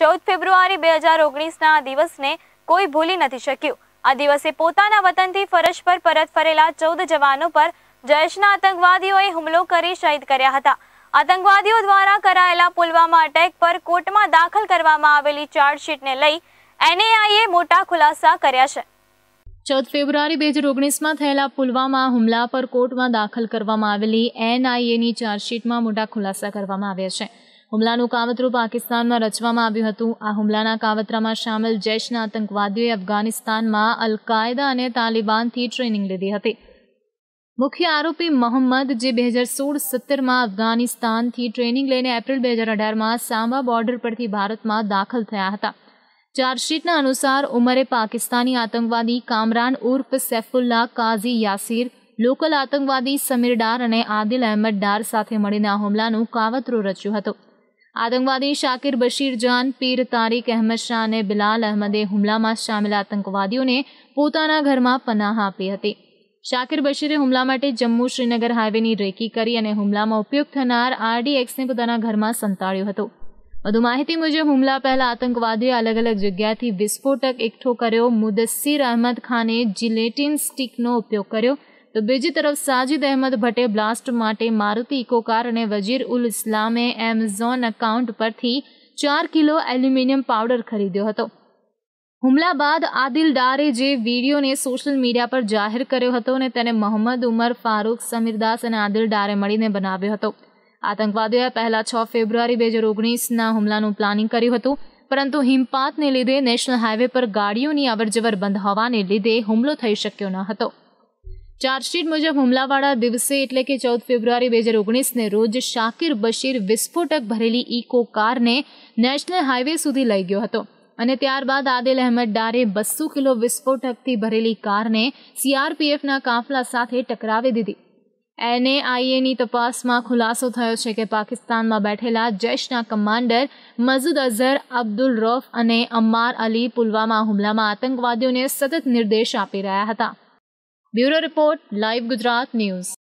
ચૌદ ફેબ્રુઆરી બે હજાર ઓગણીસના આ દિવસને કોઈ ભૂલી નથી શક્યું આ દિવસે પોતાના વતનથી ફરજ પર પરત ફરેલા ચૌદ જવાનો પર જૈશના આતંકવાદીઓએ હુમલો કરી શહીદ કર્યા હતા આતંકવાદીઓ દ્વારા કરાયેલા પુલવામા અટેક પર કોર્ટમાં દાખલ કરવામાં આવેલી ચાર્જશીટને લઈ એનએઆઈએ મોટા ખુલાસા કર્યા છે ચૌદ ફેબ્રુઆરી બે હજાર ઓગણીસમાં થયેલા પુલવામા હુમલા પર કોર્ટમાં દાખલ કરવામાં આવેલી એનઆઈએની ચાર્જશીટમાં મોટા ખુલાસા કરવામાં આવ્યા છે હુમલાનું કાવતરું પાકિસ્તાનમાં રચવામાં આવ્યું હતું આ હુમલાના કાવતરામાં સામેલ જૈશના આતંકવાદીઓએ અફઘાનિસ્તાનમાં અલ કાયદા અને તાલિબાનથી ટ્રેનિંગ લીધી હતી મુખ્ય આરોપી મોહમ્મદ જે બે હજાર સોળ સત્તરમાં અફઘાનિસ્તાનથી ટ્રેનિંગ લઈને એપ્રિલ બે હજાર અઢારમાં સાંબા બોર્ડર પરથી ભારતમાં દાખલ થયા હતા ચાર્જશીટના અનુસાર ઉમરે પાકિસ્તાની આતંકવાદી કામરાન ઉર્ફ સૈફુલ્લા કાઝી યાસીર લોકલ આતંકવાદી સમીર ડાર અને આદિલ અહેમદ ડાર સાથે મળીને આ હુમલાનું કાવતરું રચ્યું હતું આતંકવાદી શાકિર બશીર જાન પીર તારીક અહેમદ શાહ અને બિલાલ અહેમદે હુમલામાં સામેલ આતંકવાદીઓને પોતાના ઘરમાં પનાહ આપી હતી શાકિર બશીરે હુમલા માટે જમ્મુ શ્રીનગર હાઈવેની રેકી કરી અને હુમલામાં ઉપયોગ થનાર આરડીએક્સને પોતાના ઘરમાં સંતાડ્યો હતો વધુ માહિતી મુજબ હુમલા પહેલા આતંકવાદીઓએ અલગ અલગ જગ્યાથી વિસ્ફોટક એકઠો કર્યો મુદસ્સીર અહેમદ ખાને જિલેટિન સ્ટીકનો ઉપયોગ કર્યો તો બીજી તરફ સાજિદ અહેમદ ભટ્ટે બ્લાસ્ટ માટે મારુતિ ઇકોકાર અને વજીર ઉલ ઇસ્લામે એમેઝોન એકાઉન્ટ પરથી ચાર કિલો એલ્યુમિનિયમ પાવડર ખરીદ્યો હતો હુમલા બાદ આદિલ ડારે જે વિડીયોને સોશિયલ મીડિયા પર જાહેર કર્યો હતો અને તેને મોહમ્મદ ઉમર ફારૂક સમીરદાસ અને આદિલ ડારે મળીને બનાવ્યો હતો આતંકવાદીઓએ પહેલા છ ફેબ્રુઆરી બે હજાર ઓગણીસના હુમલાનું પ્લાનિંગ કર્યું હતું પરંતુ હિમપાતને લીધે નેશનલ હાઈવે પર ગાડીઓની અવરજવર બંધ હોવાને લીધે હુમલો થઈ શક્યો ન હતો ચાર્જશીટ મુજબ હુમલાવાળા દિવસે એટલે કે ચૌદ ફેબ્રુઆરી બે હજાર ઓગણીસને રોજ શાકિર બશીર વિસ્ફોટક ભરેલી ઇકો કારને નેશનલ હાઈવે સુધી લઈ ગયો હતો અને ત્યારબાદ આદિલ અહેમદ ડારે બસો કિલો વિસ્ફોટકથી ભરેલી કારને સીઆરપીએફના કાફલા સાથે ટકરાવી દીધી એનએઆઈએની તપાસમાં ખુલાસો થયો છે કે પાકિસ્તાનમાં બેઠેલા જૈશના કમાન્ડર મસૂદ અઝહર અબ્દુલ રોફ અને અમ્માર અલી પુલવામા હુમલામાં આતંકવાદીઓને સતત નિર્દેશ આપી રહ્યા હતા Bureau Report, Live Gujarat News.